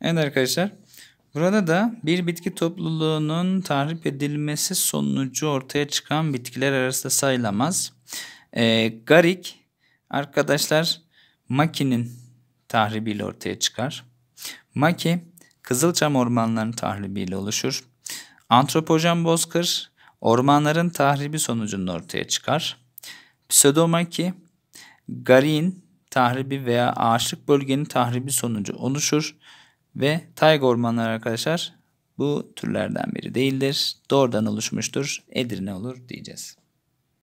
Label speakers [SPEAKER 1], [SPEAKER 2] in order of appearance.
[SPEAKER 1] Evet arkadaşlar. Burada da bir bitki topluluğunun tahrip edilmesi sonucu ortaya çıkan bitkiler arasında sayılamaz. E, ee, garik arkadaşlar makinin tahribiyle ortaya çıkar. Maki kızılçam ormanlarının tahribiyle oluşur. Antropojen bozkır ormanların tahribi sonucunda ortaya çıkar. Pseudomaki garin tahribi veya ağaçlık bölgenin tahribi sonucu oluşur. Ve tayga ormanları arkadaşlar bu türlerden biri değildir. Doğrudan oluşmuştur. Edirne olur diyeceğiz.